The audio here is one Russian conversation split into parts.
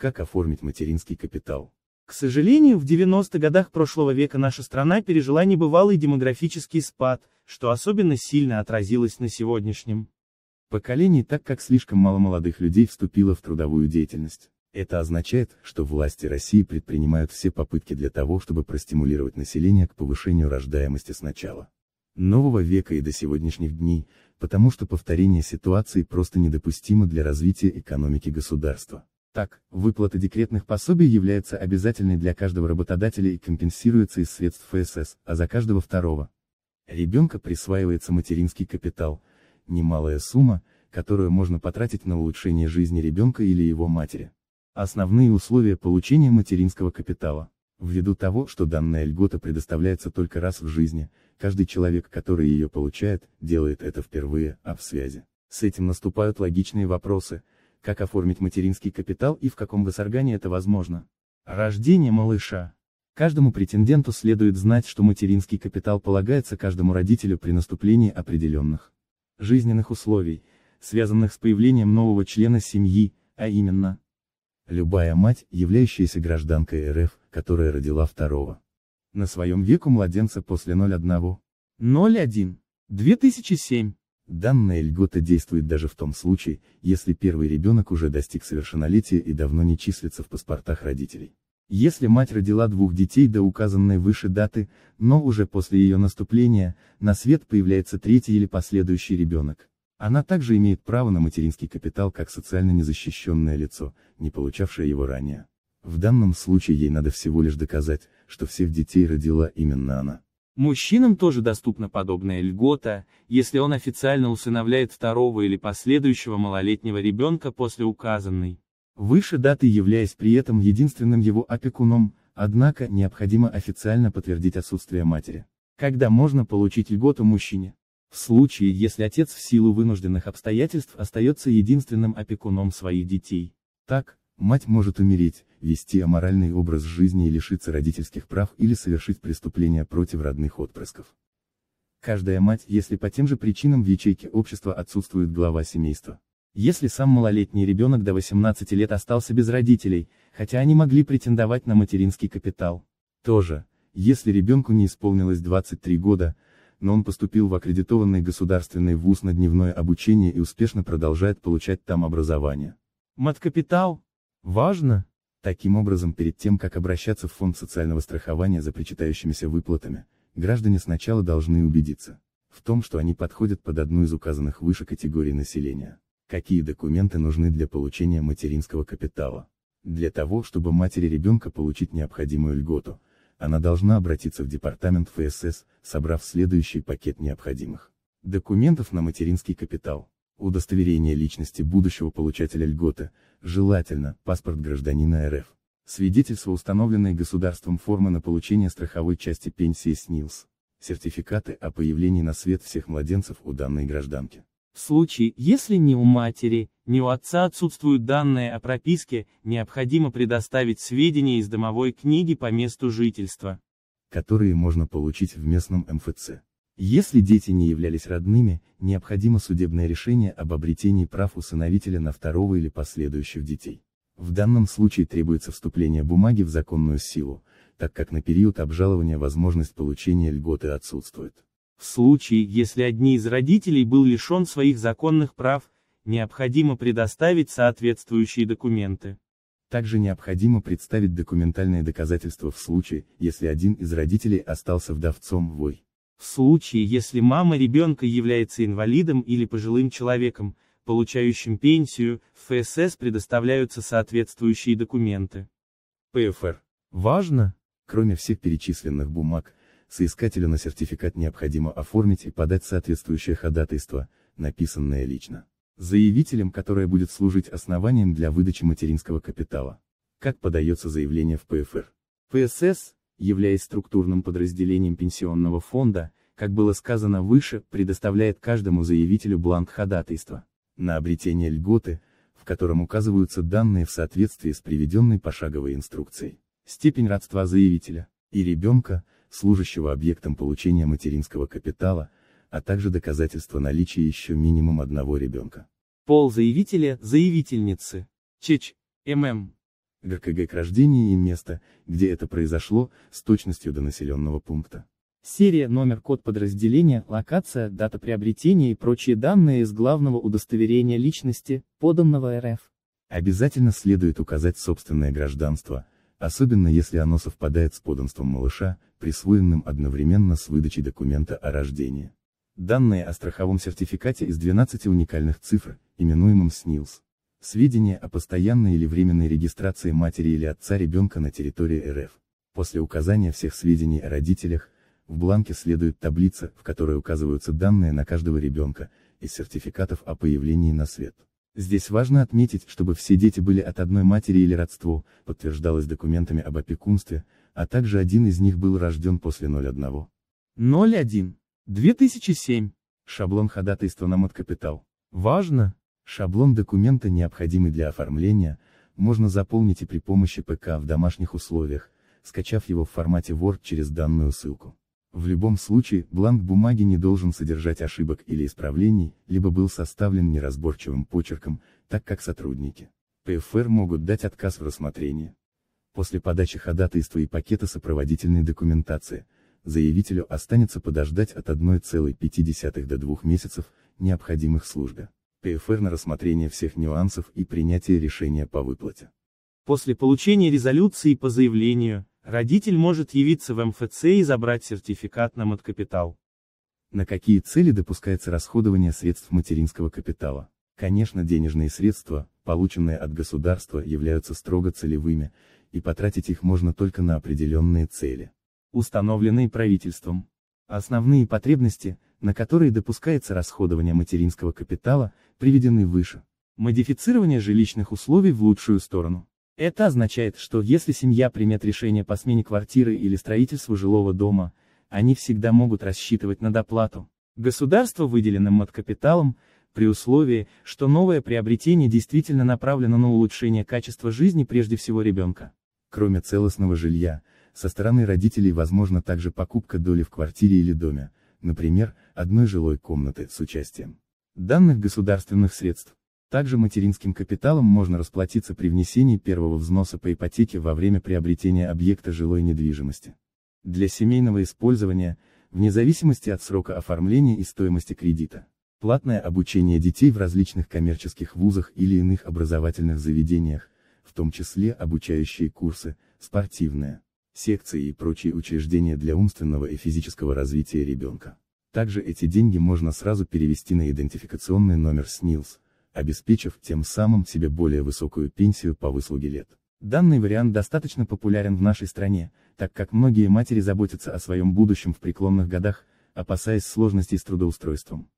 Как оформить материнский капитал? К сожалению, в 90-х годах прошлого века наша страна пережила небывалый демографический спад, что особенно сильно отразилось на сегодняшнем поколении, так как слишком мало молодых людей вступило в трудовую деятельность. Это означает, что власти России предпринимают все попытки для того, чтобы простимулировать население к повышению рождаемости сначала. нового века и до сегодняшних дней, потому что повторение ситуации просто недопустимо для развития экономики государства. Так, выплата декретных пособий является обязательной для каждого работодателя и компенсируется из средств ФСС, а за каждого второго. Ребенка присваивается материнский капитал, немалая сумма, которую можно потратить на улучшение жизни ребенка или его матери. Основные условия получения материнского капитала. Ввиду того, что данная льгота предоставляется только раз в жизни, каждый человек, который ее получает, делает это впервые, а в связи. С этим наступают логичные вопросы – как оформить материнский капитал и в каком госоргане это возможно. Рождение малыша. Каждому претенденту следует знать, что материнский капитал полагается каждому родителю при наступлении определенных жизненных условий, связанных с появлением нового члена семьи, а именно, любая мать, являющаяся гражданкой РФ, которая родила второго на своем веку младенца после 01. 01. 2007. Данная льгота действует даже в том случае, если первый ребенок уже достиг совершеннолетия и давно не числится в паспортах родителей. Если мать родила двух детей до указанной выше даты, но уже после ее наступления, на свет появляется третий или последующий ребенок. Она также имеет право на материнский капитал как социально незащищенное лицо, не получавшее его ранее. В данном случае ей надо всего лишь доказать, что всех детей родила именно она. Мужчинам тоже доступна подобная льгота, если он официально усыновляет второго или последующего малолетнего ребенка после указанной выше даты являясь при этом единственным его опекуном, однако необходимо официально подтвердить отсутствие матери. Когда можно получить льготу мужчине? В случае, если отец в силу вынужденных обстоятельств остается единственным опекуном своих детей. Так, мать может умереть, вести аморальный образ жизни и лишиться родительских прав или совершить преступления против родных отпрысков. Каждая мать, если по тем же причинам в ячейке общества отсутствует глава семейства. Если сам малолетний ребенок до 18 лет остался без родителей, хотя они могли претендовать на материнский капитал. Тоже, если ребенку не исполнилось 23 года, но он поступил в аккредитованный государственный вуз на дневное обучение и успешно продолжает получать там образование. Мат капитал? Важно? Таким образом, перед тем, как обращаться в фонд социального страхования за причитающимися выплатами, граждане сначала должны убедиться в том, что они подходят под одну из указанных выше категорий населения. Какие документы нужны для получения материнского капитала? Для того, чтобы матери ребенка получить необходимую льготу, она должна обратиться в департамент ФСС, собрав следующий пакет необходимых документов на материнский капитал удостоверение личности будущего получателя льготы, желательно, паспорт гражданина РФ. Свидетельство установленной государством формы на получение страховой части пенсии СНИЛС. Сертификаты о появлении на свет всех младенцев у данной гражданки. В случае, если ни у матери, ни у отца отсутствуют данные о прописке, необходимо предоставить сведения из домовой книги по месту жительства, которые можно получить в местном МФЦ. Если дети не являлись родными, необходимо судебное решение об обретении прав усыновителя на второго или последующих детей. В данном случае требуется вступление бумаги в законную силу, так как на период обжалования возможность получения льготы отсутствует. В случае, если одни из родителей был лишен своих законных прав, необходимо предоставить соответствующие документы. Также необходимо представить документальные доказательства в случае, если один из родителей остался вдовцом вой. В случае, если мама ребенка является инвалидом или пожилым человеком, получающим пенсию, в ФСС предоставляются соответствующие документы. ПФР. Важно? Кроме всех перечисленных бумаг, соискателю на сертификат необходимо оформить и подать соответствующее ходатайство, написанное лично. Заявителем, которое будет служить основанием для выдачи материнского капитала. Как подается заявление в ПФР? ФСС? являясь структурным подразделением пенсионного фонда, как было сказано выше, предоставляет каждому заявителю бланк ходатайства на обретение льготы, в котором указываются данные в соответствии с приведенной пошаговой инструкцией. Степень родства заявителя и ребенка, служащего объектом получения материнского капитала, а также доказательство наличия еще минимум одного ребенка. Пол заявителя, заявительницы. Чеч. ММ. ГКГ к рождению и место, где это произошло, с точностью до населенного пункта. Серия, номер, код подразделения, локация, дата приобретения и прочие данные из главного удостоверения личности, поданного РФ. Обязательно следует указать собственное гражданство, особенно если оно совпадает с поданством малыша, присвоенным одновременно с выдачей документа о рождении. Данные о страховом сертификате из 12 уникальных цифр, именуемым СНИЛС. Сведения о постоянной или временной регистрации матери или отца ребенка на территории РФ. После указания всех сведений о родителях, в бланке следует таблица, в которой указываются данные на каждого ребенка, из сертификатов о появлении на свет. Здесь важно отметить, чтобы все дети были от одной матери или родству, подтверждалось документами об опекунстве, а также один из них был рожден после 01. 01. 2007. Шаблон ходатайства на маткапитал. Важно, Шаблон документа необходимый для оформления, можно заполнить и при помощи ПК в домашних условиях, скачав его в формате Word через данную ссылку. В любом случае, бланк бумаги не должен содержать ошибок или исправлений, либо был составлен неразборчивым почерком, так как сотрудники ПФР могут дать отказ в рассмотрении. После подачи ходатайства и пакета сопроводительной документации, заявителю останется подождать от 1,5 до 2 месяцев, необходимых службе. ПФР на рассмотрение всех нюансов и принятие решения по выплате. После получения резолюции по заявлению, родитель может явиться в МФЦ и забрать сертификат на маткапитал. На какие цели допускается расходование средств материнского капитала? Конечно, денежные средства, полученные от государства, являются строго целевыми, и потратить их можно только на определенные цели, установленные правительством. Основные потребности, на которые допускается расходование материнского капитала, приведены выше. Модифицирование жилищных условий в лучшую сторону. Это означает, что если семья примет решение по смене квартиры или строительству жилого дома, они всегда могут рассчитывать на доплату. Государство выделенным от капиталом, при условии, что новое приобретение действительно направлено на улучшение качества жизни прежде всего ребенка. Кроме целостного жилья, со стороны родителей возможна также покупка доли в квартире или доме, например, одной жилой комнаты с участием данных государственных средств. Также материнским капиталом можно расплатиться при внесении первого взноса по ипотеке во время приобретения объекта жилой недвижимости. Для семейного использования, вне зависимости от срока оформления и стоимости кредита. Платное обучение детей в различных коммерческих вузах или иных образовательных заведениях, в том числе обучающие курсы, спортивные секции и прочие учреждения для умственного и физического развития ребенка. Также эти деньги можно сразу перевести на идентификационный номер СНИЛС, обеспечив тем самым себе более высокую пенсию по выслуге лет. Данный вариант достаточно популярен в нашей стране, так как многие матери заботятся о своем будущем в преклонных годах, опасаясь сложностей с трудоустройством.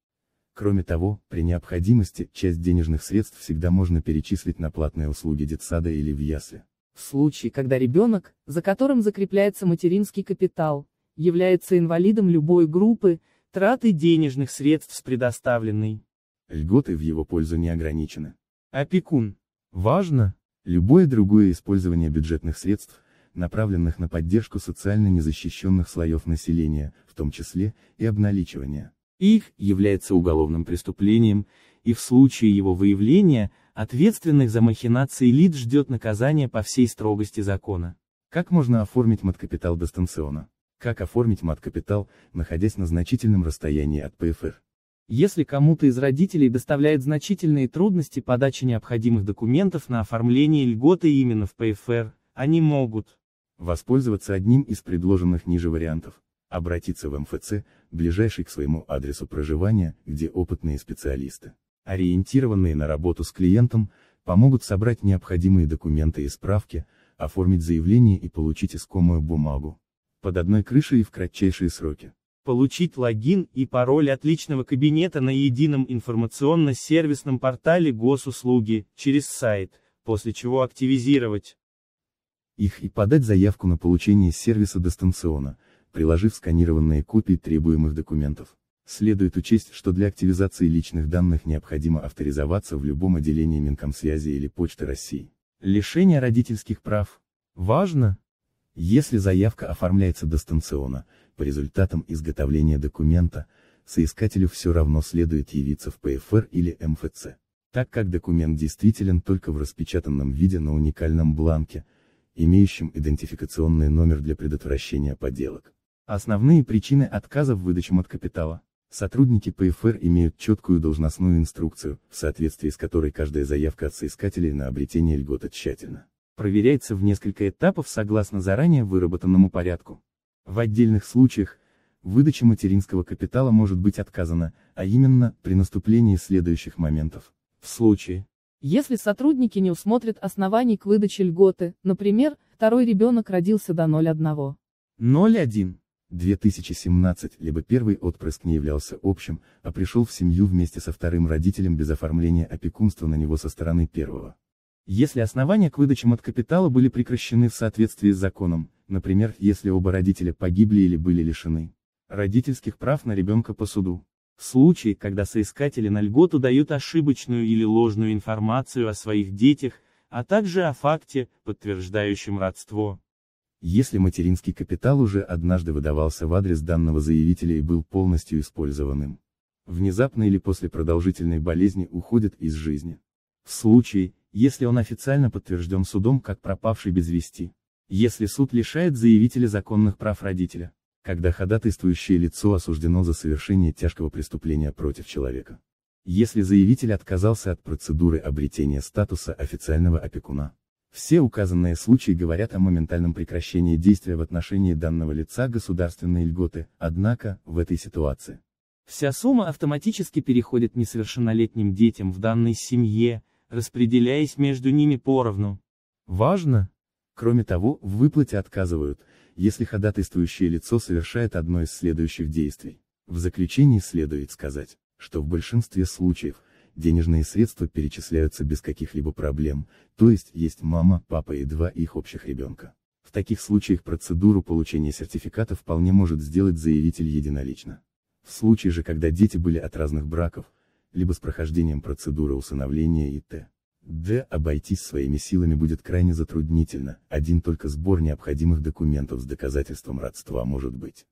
Кроме того, при необходимости, часть денежных средств всегда можно перечислить на платные услуги детсада или в ясли. В случае, когда ребенок, за которым закрепляется материнский капитал, является инвалидом любой группы, траты денежных средств с предоставленной льготой в его пользу не ограничены. Опекун. Важно. Любое другое использование бюджетных средств, направленных на поддержку социально незащищенных слоев населения, в том числе и обналичивание их, является уголовным преступлением, и в случае его выявления – Ответственных за махинации лиц ждет наказание по всей строгости закона. Как можно оформить маткапитал дистанционно? Как оформить маткапитал, находясь на значительном расстоянии от ПФР? Если кому-то из родителей доставляет значительные трудности подачи необходимых документов на оформление льготы именно в ПФР, они могут воспользоваться одним из предложенных ниже вариантов, обратиться в МФЦ, ближайший к своему адресу проживания, где опытные специалисты ориентированные на работу с клиентом, помогут собрать необходимые документы и справки, оформить заявление и получить искомую бумагу. Под одной крышей и в кратчайшие сроки. Получить логин и пароль отличного кабинета на едином информационно-сервисном портале госуслуги, через сайт, после чего активизировать их и подать заявку на получение сервиса дистанционно, приложив сканированные копии требуемых документов. Следует учесть, что для активизации личных данных необходимо авторизоваться в любом отделении Минкомсвязи или Почты России. Лишение родительских прав. Важно? Если заявка оформляется дистанционно, по результатам изготовления документа, соискателю все равно следует явиться в ПФР или МФЦ. Так как документ действителен только в распечатанном виде на уникальном бланке, имеющем идентификационный номер для предотвращения подделок. Основные причины отказа в выдаче от капитала. Сотрудники ПФР имеют четкую должностную инструкцию, в соответствии с которой каждая заявка от соискателей на обретение льгота тщательно проверяется в несколько этапов согласно заранее выработанному порядку. В отдельных случаях, выдача материнского капитала может быть отказана, а именно, при наступлении следующих моментов. В случае, если сотрудники не усмотрят оснований к выдаче льготы, например, второй ребенок родился до 0,1. 0,1. 2017, либо первый отпрыск не являлся общим, а пришел в семью вместе со вторым родителем без оформления опекунства на него со стороны первого. Если основания к выдачам от капитала были прекращены в соответствии с законом, например, если оба родителя погибли или были лишены родительских прав на ребенка по суду. Случаи, когда соискатели на льготу дают ошибочную или ложную информацию о своих детях, а также о факте, подтверждающем родство. Если материнский капитал уже однажды выдавался в адрес данного заявителя и был полностью использованным, внезапно или после продолжительной болезни уходит из жизни. В случае, если он официально подтвержден судом как пропавший без вести. Если суд лишает заявителя законных прав родителя, когда ходатайствующее лицо осуждено за совершение тяжкого преступления против человека. Если заявитель отказался от процедуры обретения статуса официального опекуна. Все указанные случаи говорят о моментальном прекращении действия в отношении данного лица государственной льготы, однако, в этой ситуации. Вся сумма автоматически переходит несовершеннолетним детям в данной семье, распределяясь между ними поровну. Важно! Кроме того, в выплате отказывают, если ходатайствующее лицо совершает одно из следующих действий. В заключении следует сказать, что в большинстве случаев, денежные средства перечисляются без каких-либо проблем, то есть есть мама, папа и два их общих ребенка. В таких случаях процедуру получения сертификата вполне может сделать заявитель единолично. В случае же, когда дети были от разных браков, либо с прохождением процедуры усыновления и т.д. обойтись своими силами будет крайне затруднительно, один только сбор необходимых документов с доказательством родства может быть.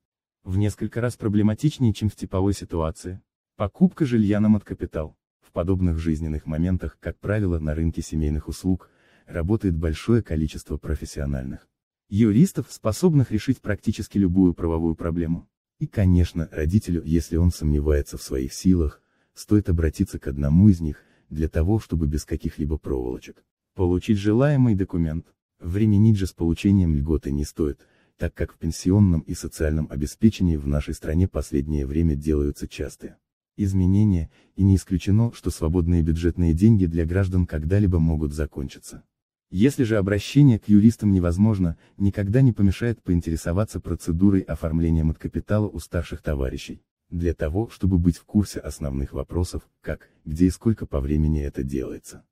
В несколько раз проблематичнее, чем в типовой ситуации. Покупка жилья на капитал. В подобных жизненных моментах, как правило, на рынке семейных услуг, работает большое количество профессиональных юристов, способных решить практически любую правовую проблему. И, конечно, родителю, если он сомневается в своих силах, стоит обратиться к одному из них, для того, чтобы без каких-либо проволочек получить желаемый документ. Временить же с получением льготы не стоит, так как в пенсионном и социальном обеспечении в нашей стране последнее время делаются частые изменения, и не исключено, что свободные бюджетные деньги для граждан когда-либо могут закончиться. Если же обращение к юристам невозможно, никогда не помешает поинтересоваться процедурой оформления маткапитала у старших товарищей, для того, чтобы быть в курсе основных вопросов, как, где и сколько по времени это делается.